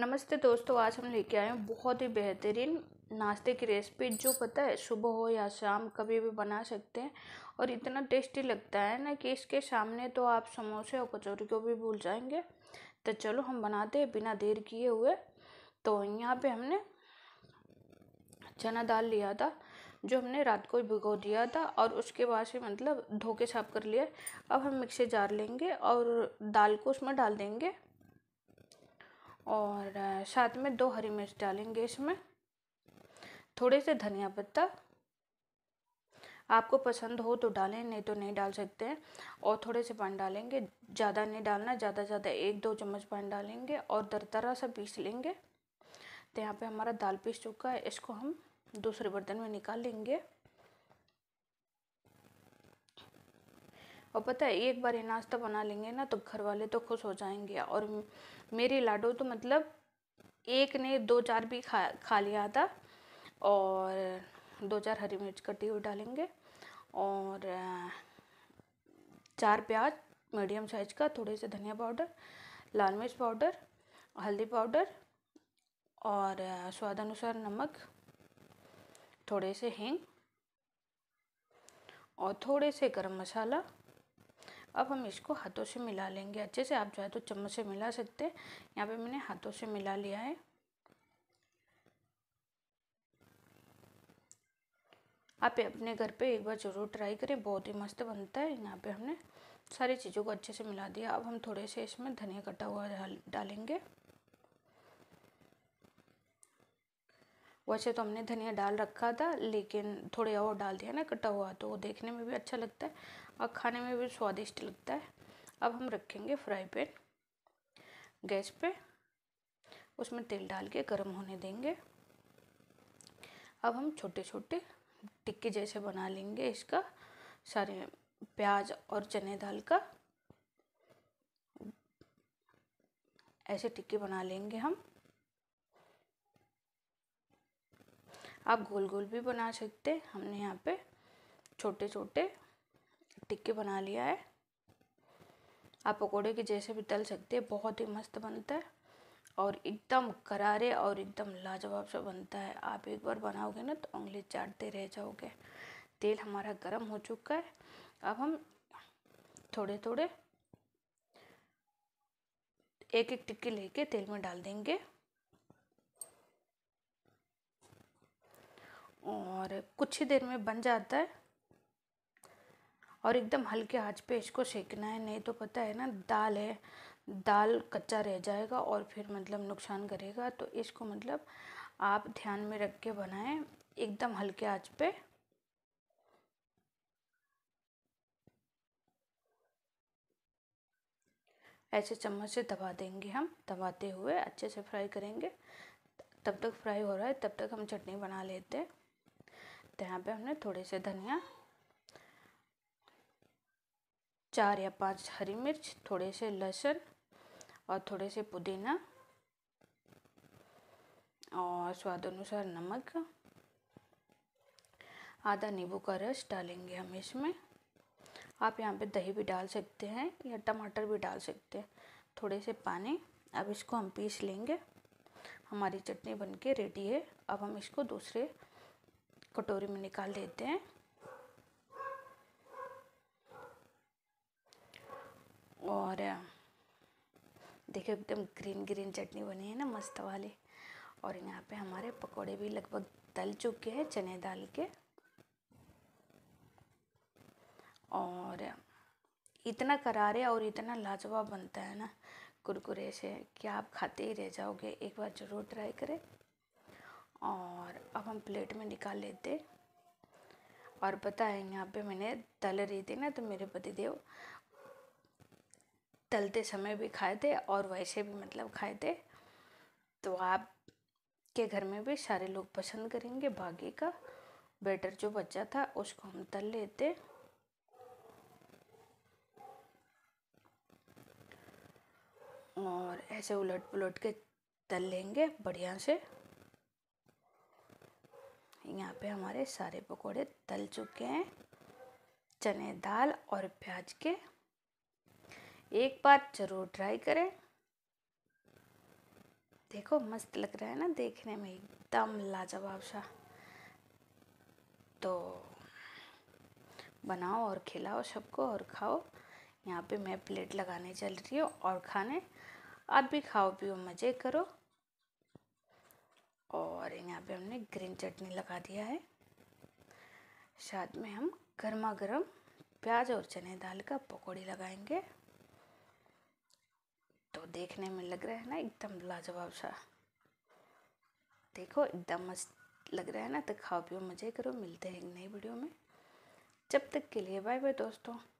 नमस्ते दोस्तों आज हम लेके आए हैं बहुत ही बेहतरीन नाश्ते की रेसिपी जो पता है सुबह हो या शाम कभी भी बना सकते हैं और इतना टेस्टी लगता है ना कि इसके सामने तो आप समोसे और कचौरी को भी भूल जाएंगे तो चलो हम बनाते हैं बिना देर किए हुए तो यहाँ पे हमने चना दाल लिया था जो हमने रात को भिगो दिया था और उसके बाद से मतलब धो के साफ कर लिया अब हम मिक्सी जार लेंगे और दाल को उसमें डाल देंगे और साथ में दो हरी मिर्च डालेंगे इसमें थोड़े से धनिया पत्ता आपको पसंद हो तो डालें नहीं तो नहीं डाल सकते हैं और थोड़े से पानी डालेंगे ज़्यादा नहीं डालना ज़्यादा ज़्यादा एक दो चम्मच पानी डालेंगे और दरदरा सा पीस लेंगे तो यहाँ पे हमारा दाल पीस चुका है इसको हम दूसरे बर्तन में निकाल लेंगे और पता है एक बार ये नाश्ता बना लेंगे ना तो घर वाले तो खुश हो जाएंगे और मेरे लाडो तो मतलब एक ने दो चार भी खा खा लिया था और दो चार हरी मिर्च कटी हुई डालेंगे और चार प्याज मीडियम साइज का थोड़े से धनिया पाउडर लाल मिर्च पाउडर हल्दी पाउडर और स्वाद अनुसार नमक थोड़े से हिंग और थोड़े से गरम मसाला अब हम इसको हाथों से मिला लेंगे अच्छे से आप जो है तो चम्मच से मिला सकते हैं यहाँ पे मैंने हाथों से मिला लिया है आप अपने घर पे एक बार ज़रूर ट्राई करें बहुत ही मस्त बनता है यहाँ पे हमने सारी चीज़ों को अच्छे से मिला दिया अब हम थोड़े से इसमें धनिया कटा हुआ डालेंगे वैसे तो हमने धनिया डाल रखा था लेकिन थोड़े और डाल दिया ना कटा हुआ तो वो देखने में भी अच्छा लगता है और खाने में भी स्वादिष्ट लगता है अब हम रखेंगे फ्राई पैन गैस पे उसमें तेल डाल के गर्म होने देंगे अब हम छोटे छोटे टिक्के जैसे बना लेंगे इसका सारे प्याज और चने दाल का ऐसे टिक्के बना लेंगे हम आप गोल गोल भी बना सकते हमने यहाँ पे छोटे छोटे टिक्की बना लिया है आप पकौड़े के जैसे भी तल सकते हैं बहुत ही मस्त बनता है और एकदम करारे और एकदम लाजवाब से बनता है आप एक बार बनाओगे ना तो उंगली चाटते रह जाओगे तेल हमारा गर्म हो चुका है अब हम थोड़े थोड़े एक एक टिक्की लेके तेल में डाल देंगे और कुछ ही देर में बन जाता है और एकदम हल्के आँच पे इसको सेकना है नहीं तो पता है ना दाल है दाल कच्चा रह जाएगा और फिर मतलब नुकसान करेगा तो इसको मतलब आप ध्यान में रख के बनाएं एकदम हल्के आँच पे ऐसे चम्मच से दबा देंगे हम दबाते हुए अच्छे से फ्राई करेंगे तब तक फ्राई हो रहा है तब तक हम चटनी बना लेते हैं तो यहाँ पे हमने थोड़े से धनिया चार या पांच हरी मिर्च थोड़े से लहसुन और थोड़े से पुदीना और स्वाद अनुसार नमक आधा नींबू का रस डालेंगे हम इसमें आप यहाँ पे दही भी डाल सकते हैं या टमाटर भी डाल सकते हैं थोड़े से पानी अब इसको हम पीस लेंगे हमारी चटनी बनके रेडी है अब हम इसको दूसरे कटोरी में निकाल लेते हैं और देखिए एकदम ग्रीन ग्रीन चटनी बनी है ना मस्त वाली और यहाँ पे हमारे पकोड़े भी लगभग तल चुके हैं चने दाल के और इतना करारे और इतना लाजवाब बनता है ना कुरकुरे से कि आप खाते ही रह जाओगे एक बार ज़रूर ट्राई करें और अब हम प्लेट में निकाल लेते और पता है यहाँ पे मैंने तल रही थी ना तो मेरे पतिदेव तलते समय भी खाए थे और वैसे भी मतलब खाए थे तो आप के घर में भी सारे लोग पसंद करेंगे बाकी का बेटर जो बच्चा था उसको हम तल लेते और ऐसे उलट पुलट के तल लेंगे बढ़िया से यहाँ पे हमारे सारे पकोड़े तल चुके हैं चने दाल और प्याज के एक बार ज़रूर ट्राई करें देखो मस्त लग रहा है ना देखने में एकदम लाजवाब सा तो बनाओ और खिलाओ सबको और खाओ यहाँ पे मैं प्लेट लगाने चल रही हूँ और खाने आप भी खाओ पियो मज़े करो और यहाँ पे हमने ग्रीन चटनी लगा दिया है साथ में हम गर्मा गर्म प्याज और चने दाल का पकौड़ी लगाएंगे देखने में लग रहा है ना एकदम लाजवाब सा देखो एकदम मस्त लग रहा है ना तो खाओ पियो मज़े करो मिलते हैं एक नई वीडियो में जब तक के लिए बाय बाय दोस्तों